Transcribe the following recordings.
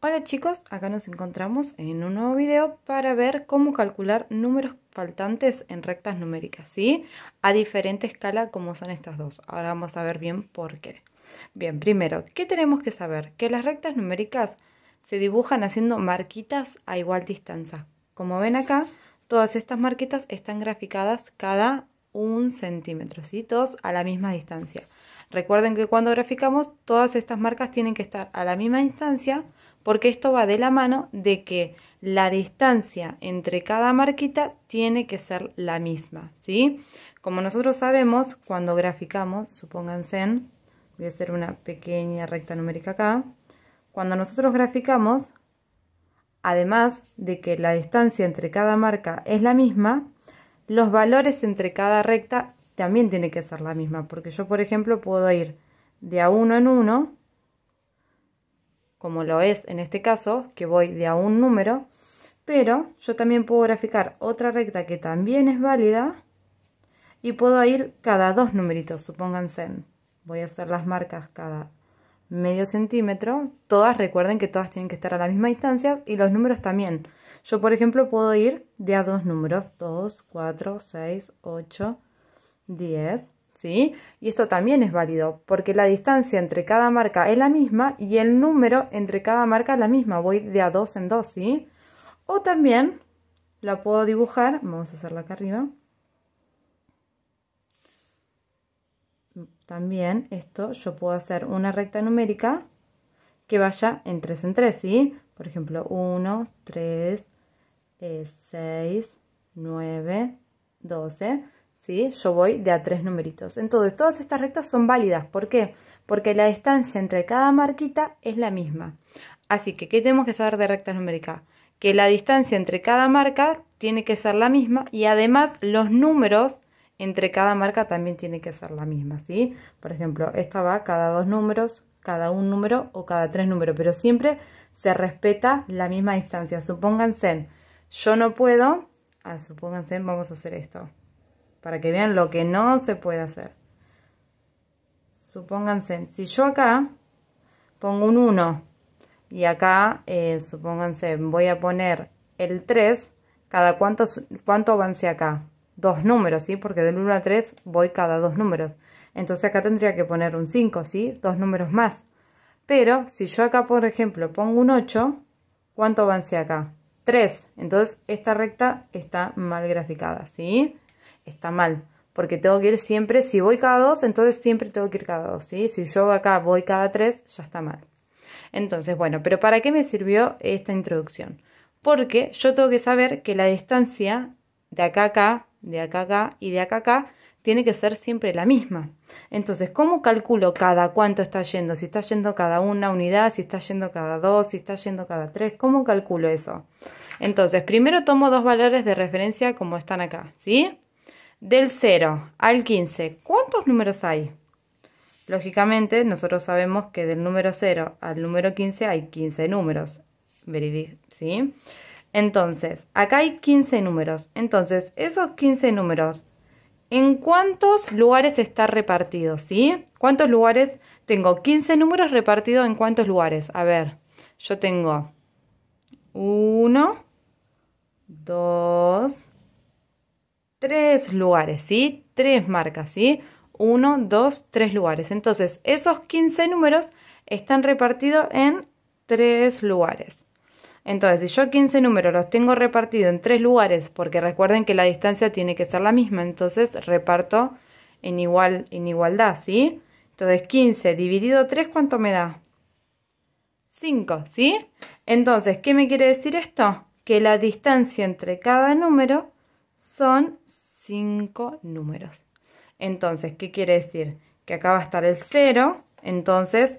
Hola chicos, acá nos encontramos en un nuevo video para ver cómo calcular números faltantes en rectas numéricas, ¿sí? A diferente escala como son estas dos. Ahora vamos a ver bien por qué. Bien, primero, ¿qué tenemos que saber? Que las rectas numéricas se dibujan haciendo marquitas a igual distancia. Como ven acá, todas estas marquitas están graficadas cada un centímetro, ¿sí? Todos a la misma distancia. Recuerden que cuando graficamos, todas estas marcas tienen que estar a la misma distancia porque esto va de la mano de que la distancia entre cada marquita tiene que ser la misma, ¿sí? Como nosotros sabemos, cuando graficamos, supónganse, voy a hacer una pequeña recta numérica acá, cuando nosotros graficamos, además de que la distancia entre cada marca es la misma, los valores entre cada recta también tiene que ser la misma, porque yo, por ejemplo, puedo ir de a uno en uno como lo es en este caso, que voy de a un número, pero yo también puedo graficar otra recta que también es válida y puedo ir cada dos numeritos, supónganse. Voy a hacer las marcas cada medio centímetro. Todas, recuerden que todas tienen que estar a la misma distancia y los números también. Yo, por ejemplo, puedo ir de a dos números, 2, 4, 6, 8, 10, y esto también es válido, porque la distancia entre cada marca es la misma y el número entre cada marca es la misma, voy de a 2 en 2 ¿sí? O también la puedo dibujar, vamos a hacerlo acá arriba. También esto yo puedo hacer una recta numérica que vaya en 3 en 3, ¿sí? Por ejemplo, 1, 3, 6, 9, 12. Yo voy de a tres numeritos. Entonces, todas estas rectas son válidas. ¿Por qué? Porque la distancia entre cada marquita es la misma. Así que, ¿qué tenemos que saber de rectas numéricas? Que la distancia entre cada marca tiene que ser la misma y además los números entre cada marca también tienen que ser la misma, ¿sí? Por ejemplo, esta va cada dos números, cada un número o cada tres números, pero siempre se respeta la misma distancia. Supónganse, yo no puedo, ah, supónganse, vamos a hacer esto para que vean lo que no se puede hacer. Supónganse, si yo acá pongo un 1 y acá, eh, supónganse, voy a poner el 3, cada cuánto, cuánto avance acá. Dos números, ¿sí? Porque del 1 a 3 voy cada dos números. Entonces acá tendría que poner un 5, ¿sí? Dos números más. Pero si yo acá, por ejemplo, pongo un 8, ¿cuánto avance acá? 3. Entonces esta recta está mal graficada, ¿sí? está mal. Porque tengo que ir siempre, si voy cada dos, entonces siempre tengo que ir cada dos, ¿sí? Si yo acá voy cada tres, ya está mal. Entonces, bueno, pero ¿para qué me sirvió esta introducción? Porque yo tengo que saber que la distancia de acá a acá, de acá a acá y de acá acá tiene que ser siempre la misma. Entonces, ¿cómo calculo cada cuánto está yendo? Si está yendo cada una unidad, si está yendo cada dos, si está yendo cada tres, ¿cómo calculo eso? Entonces, primero tomo dos valores de referencia como están acá, ¿sí? Del 0 al 15, ¿cuántos números hay? Lógicamente, nosotros sabemos que del número 0 al número 15 hay 15 números. ¿Sí? Entonces, acá hay 15 números. Entonces, esos 15 números, ¿en cuántos lugares está repartido? ¿Sí? ¿Cuántos lugares? Tengo 15 números repartidos en cuántos lugares. A ver, yo tengo 1, 2, tres lugares, ¿sí? Tres marcas, ¿sí? Uno, dos, tres lugares. Entonces, esos 15 números están repartidos en tres lugares. Entonces, si yo 15 números los tengo repartidos en tres lugares, porque recuerden que la distancia tiene que ser la misma, entonces reparto en, igual, en igualdad, ¿sí? Entonces, 15 dividido 3, ¿cuánto me da? 5, ¿sí? Entonces, ¿qué me quiere decir esto? Que la distancia entre cada número son 5 números. Entonces, ¿qué quiere decir? Que acá va a estar el 0, entonces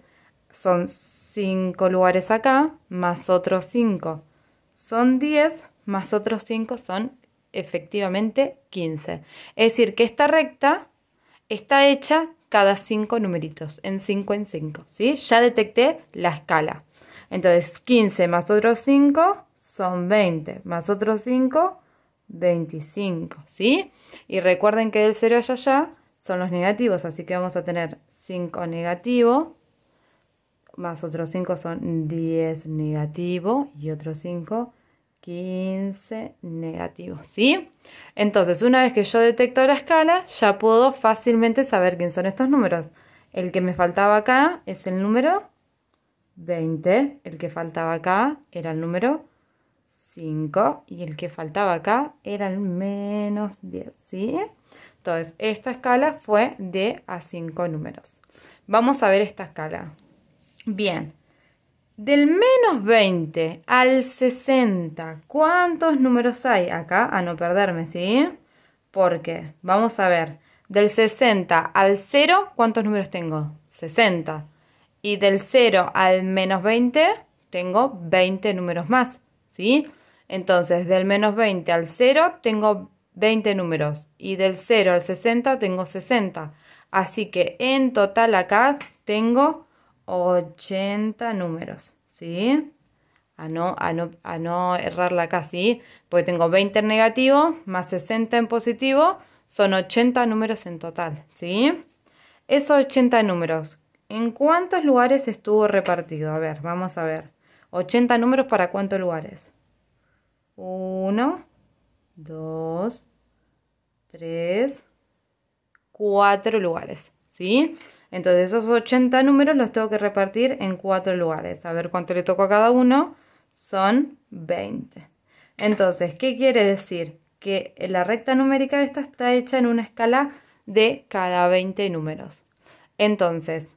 son 5 lugares acá, más otros 5 son 10, más otros 5 son efectivamente 15. Es decir, que esta recta está hecha cada 5 numeritos, en 5 en 5, Ya detecté la escala. Entonces, 15 más otros 5 son 20, más otros 5 25, ¿sí? Y recuerden que el 0 allá allá son los negativos, así que vamos a tener 5 negativo, más otros 5 son 10 negativo y otros 5 15 negativo, ¿sí? Entonces, una vez que yo detecto la escala, ya puedo fácilmente saber quién son estos números. El que me faltaba acá es el número 20, el que faltaba acá era el número 5 y el que faltaba acá era el menos 10, ¿sí? Entonces, esta escala fue de a 5 números. Vamos a ver esta escala. Bien, del menos 20 al 60, ¿cuántos números hay? Acá, a no perderme, ¿sí? Porque, vamos a ver, del 60 al 0, ¿cuántos números tengo? 60. Y del 0 al menos 20, tengo 20 números más. ¿sí? Entonces, del menos 20 al 0 tengo 20 números y del 0 al 60 tengo 60. Así que en total acá tengo 80 números, ¿sí? A no, a no, a errarla acá, ¿sí? Porque tengo 20 en negativo más 60 en positivo, son 80 números en total, ¿sí? Esos 80 números, ¿en cuántos lugares estuvo repartido? A ver, vamos a ver. 80 números para cuántos lugares. 1, 2, 3, 4 lugares. ¿Sí? Entonces esos 80 números los tengo que repartir en 4 lugares. A ver cuánto le toco a cada uno. Son 20. Entonces, ¿qué quiere decir? Que la recta numérica esta está hecha en una escala de cada 20 números. Entonces,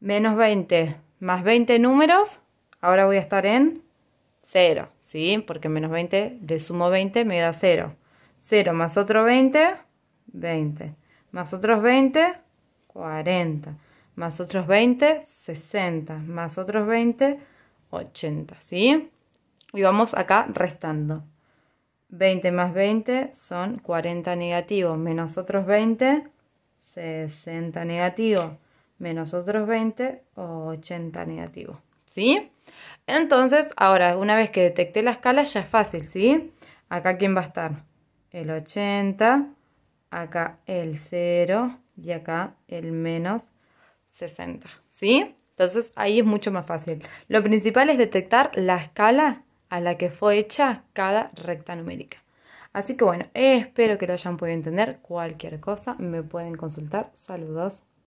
menos 20 más 20 números Ahora voy a estar en 0, ¿sí? Porque menos 20 le sumo 20, me da 0. 0 más otro 20, 20. Más otros 20, 40. Más otros 20, 60. Más otros 20, 80, ¿sí? Y vamos acá restando. 20 más 20 son 40 negativos, menos otros 20, 60 negativos, menos otros 20, 80 negativos. ¿sí? Entonces, ahora, una vez que detecté la escala, ya es fácil, ¿sí? Acá, ¿quién va a estar? El 80, acá el 0 y acá el menos 60, ¿sí? Entonces, ahí es mucho más fácil. Lo principal es detectar la escala a la que fue hecha cada recta numérica. Así que bueno, espero que lo hayan podido entender. Cualquier cosa me pueden consultar. Saludos.